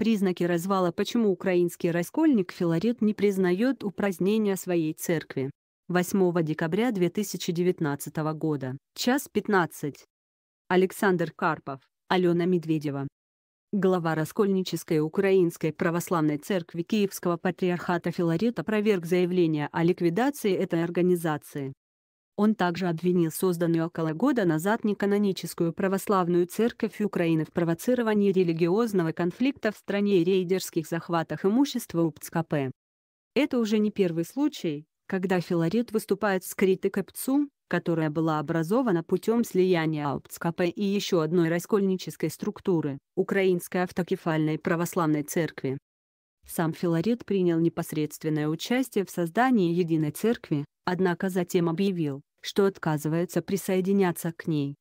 Признаки развала «Почему украинский раскольник Филарет не признает упразднения своей церкви» 8 декабря 2019 года, час 15. Александр Карпов, Алена Медведева. Глава Раскольнической Украинской Православной Церкви Киевского Патриархата Филарет опроверг заявление о ликвидации этой организации. Он также обвинил созданную около года назад неканоническую православную церковь Украины в провоцировании религиозного конфликта в стране и рейдерских захватах имущества УПЦКП. Это уже не первый случай, когда Филарет выступает с критикой ПЦУ, которая была образована путем слияния УПЦКП и еще одной раскольнической структуры – Украинской автокефальной православной церкви. Сам Филарет принял непосредственное участие в создании единой церкви, однако затем объявил, что отказываются присоединяться к ней.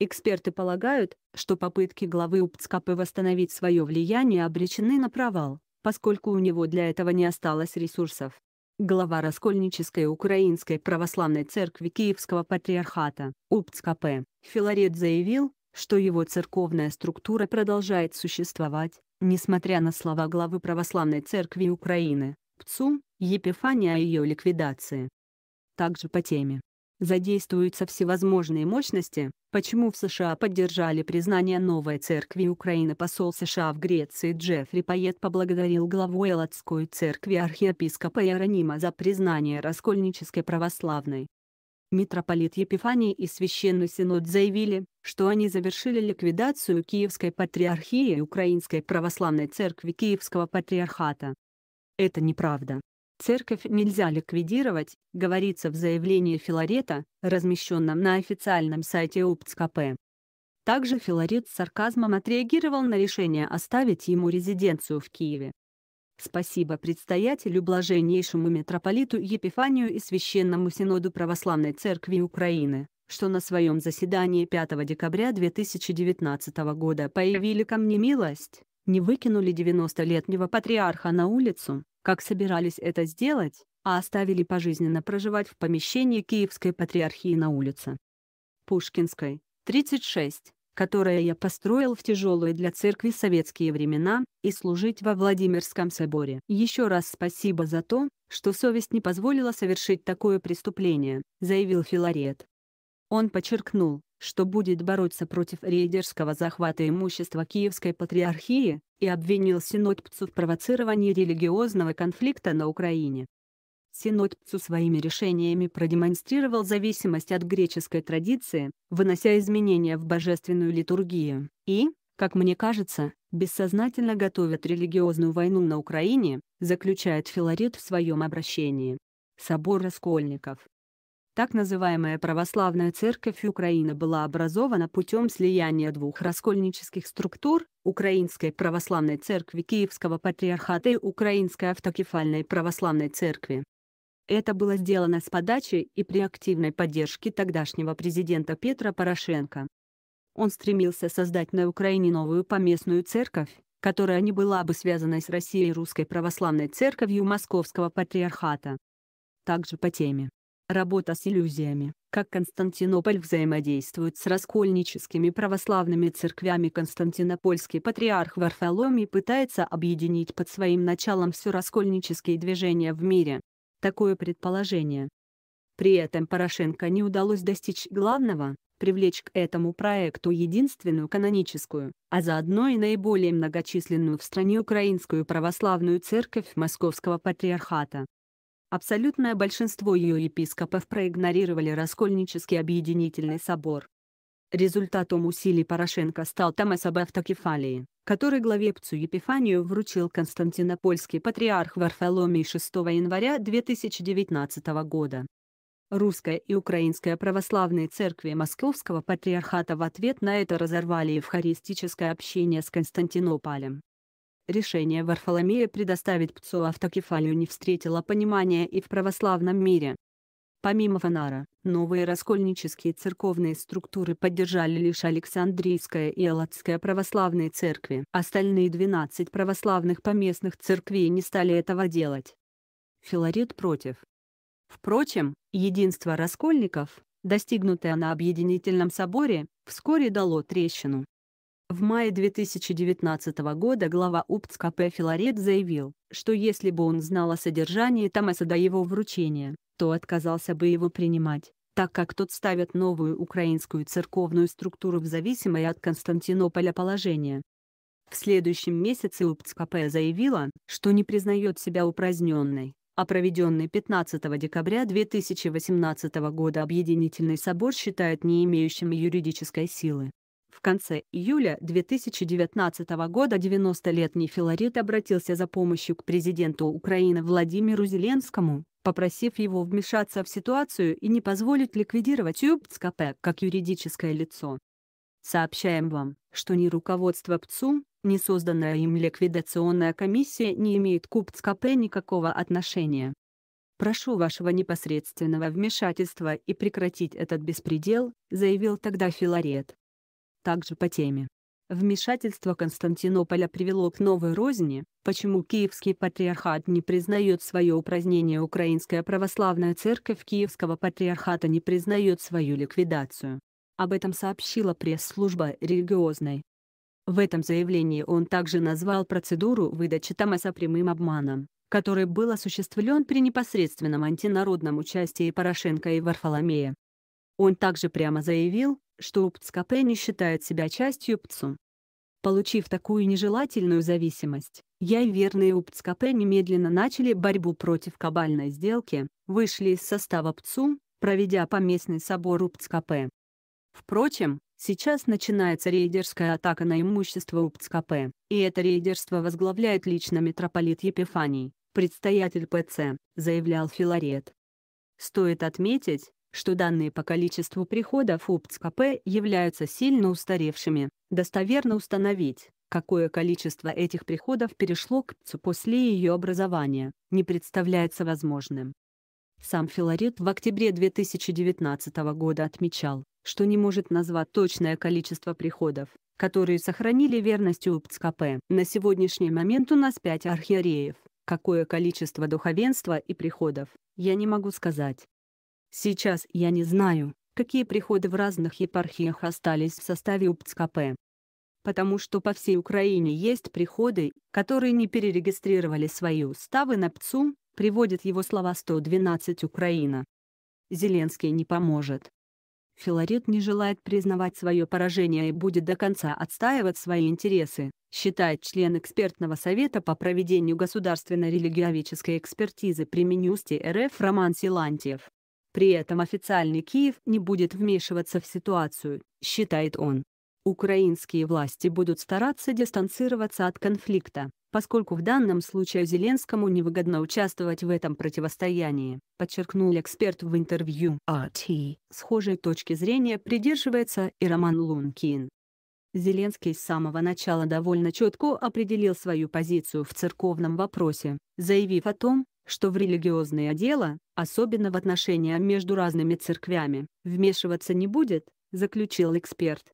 Эксперты полагают, что попытки главы УПЦКП восстановить свое влияние обречены на провал, поскольку у него для этого не осталось ресурсов. Глава Раскольнической Украинской Православной Церкви Киевского Патриархата, УПЦКП, Филарет заявил, что его церковная структура продолжает существовать, несмотря на слова главы Православной Церкви Украины, ПЦУ, Епифания о ее ликвидации. Также по теме задействуются всевозможные мощности, почему в США поддержали признание новой церкви Украины посол США в Греции Джеффри Пайет поблагодарил главу Элладской церкви архиепископа Иеронима за признание раскольнической православной. Митрополит Епифаний и Священный Синод заявили, что они завершили ликвидацию Киевской патриархии и Украинской православной церкви Киевского патриархата. Это неправда. Церковь нельзя ликвидировать, говорится в заявлении Филарета, размещенном на официальном сайте УПЦКП. Также Филарет с сарказмом отреагировал на решение оставить ему резиденцию в Киеве. Спасибо предстоятелю блаженнейшему митрополиту Епифанию и Священному Синоду Православной Церкви Украины, что на своем заседании 5 декабря 2019 года появили ко мне милость, не выкинули 90-летнего патриарха на улицу, как собирались это сделать, а оставили пожизненно проживать в помещении Киевской патриархии на улице. Пушкинской, 36, которое я построил в тяжелые для церкви советские времена, и служить во Владимирском соборе. Еще раз спасибо за то, что совесть не позволила совершить такое преступление», — заявил Филарет. Он подчеркнул, что будет бороться против рейдерского захвата имущества Киевской Патриархии, и обвинил синодпцу в провоцировании религиозного конфликта на Украине. Синодпцу своими решениями продемонстрировал зависимость от греческой традиции, вынося изменения в божественную литургию, и, как мне кажется, бессознательно готовят религиозную войну на Украине, заключает Филарет в своем обращении. Собор Раскольников так называемая православная церковь Украины была образована путем слияния двух раскольнических структур – Украинской православной церкви Киевского патриархата и Украинской автокефальной православной церкви. Это было сделано с подачи и при активной поддержке тогдашнего президента Петра Порошенко. Он стремился создать на Украине новую поместную церковь, которая не была бы связана с Россией и Русской Православной Церковью Московского Патриархата. Также по теме Работа с иллюзиями. Как Константинополь взаимодействует с раскольническими православными церквями Константинопольский патриарх Варфоломий пытается объединить под своим началом все раскольнические движения в мире. Такое предположение. При этом Порошенко не удалось достичь главного – привлечь к этому проекту единственную каноническую, а заодно и наиболее многочисленную в стране Украинскую православную церковь Московского патриархата. Абсолютное большинство ее епископов проигнорировали Раскольнический объединительный собор. Результатом усилий Порошенко стал Томас об автокефалии, который главепцу Епифанию вручил константинопольский патриарх Варфоломий 6 января 2019 года. Русская и Украинская православные церкви Московского патриархата в ответ на это разорвали евхаристическое общение с Константинополем. Решение Варфоломея предоставить Пцу автокефалию не встретило понимания и в православном мире. Помимо Фанара, новые раскольнические церковные структуры поддержали лишь Александрийская и Алатская православные церкви. Остальные 12 православных поместных церквей не стали этого делать. Филарет против. Впрочем, единство раскольников, достигнутое на Объединительном соборе, вскоре дало трещину. В мае 2019 года глава УПЦ КП Филарет заявил, что если бы он знал о содержании Тамаса до его вручения, то отказался бы его принимать, так как тот ставит новую украинскую церковную структуру в зависимое от Константинополя положение. В следующем месяце УПЦ КП заявила, что не признает себя упраздненной, а проведенный 15 декабря 2018 года Объединительный собор считает не имеющим юридической силы. В конце июля 2019 года 90-летний Филарет обратился за помощью к президенту Украины Владимиру Зеленскому, попросив его вмешаться в ситуацию и не позволить ликвидировать ЮПЦКП как юридическое лицо. Сообщаем вам, что ни руководство ПЦУ, ни созданная им ликвидационная комиссия не имеет к УПЦКП никакого отношения. «Прошу вашего непосредственного вмешательства и прекратить этот беспредел», заявил тогда Филарет. Также по теме. Вмешательство Константинополя привело к новой розни, почему Киевский патриархат не признает свое упразднение Украинская православная церковь Киевского патриархата не признает свою ликвидацию. Об этом сообщила пресс-служба религиозной. В этом заявлении он также назвал процедуру выдачи Томаса прямым обманом, который был осуществлен при непосредственном антинародном участии Порошенко и Варфоломея. Он также прямо заявил, что ПЦКП не считает себя частью ПЦУ. Получив такую нежелательную зависимость, я и верные УПЦКП немедленно начали борьбу против кабальной сделки, вышли из состава ПЦУ, проведя поместный собор УПЦКП. Впрочем, сейчас начинается рейдерская атака на имущество УПЦКП, и это рейдерство возглавляет лично митрополит Епифаний, предстоятель ПЦ, заявлял Филарет. Стоит отметить, что данные по количеству приходов УПЦКП являются сильно устаревшими. Достоверно установить, какое количество этих приходов перешло к ПЦУ после ее образования, не представляется возможным. Сам Филарет в октябре 2019 года отмечал, что не может назвать точное количество приходов, которые сохранили верность УПЦКП. На сегодняшний момент у нас пять архиереев. Какое количество духовенства и приходов, я не могу сказать, Сейчас я не знаю, какие приходы в разных епархиях остались в составе УПЦКП. Потому что по всей Украине есть приходы, которые не перерегистрировали свои уставы на ПЦУ, приводит его слова 112 Украина. Зеленский не поможет. Филарет не желает признавать свое поражение и будет до конца отстаивать свои интересы, считает член экспертного совета по проведению государственно религиоведческой экспертизы при Минюсте РФ Роман Силантьев. При этом официальный Киев не будет вмешиваться в ситуацию, считает он. Украинские власти будут стараться дистанцироваться от конфликта, поскольку в данном случае Зеленскому невыгодно участвовать в этом противостоянии, подчеркнул эксперт в интервью RT. «А схожей точки зрения придерживается и Роман Лункин. Зеленский с самого начала довольно четко определил свою позицию в церковном вопросе, заявив о том, что в религиозное дело, особенно в отношения между разными церквями, вмешиваться не будет, заключил эксперт.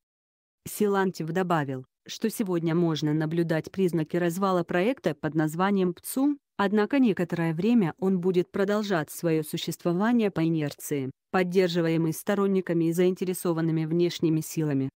Силантьев добавил, что сегодня можно наблюдать признаки развала проекта под названием ПЦУ, однако некоторое время он будет продолжать свое существование по инерции, поддерживаемый сторонниками и заинтересованными внешними силами.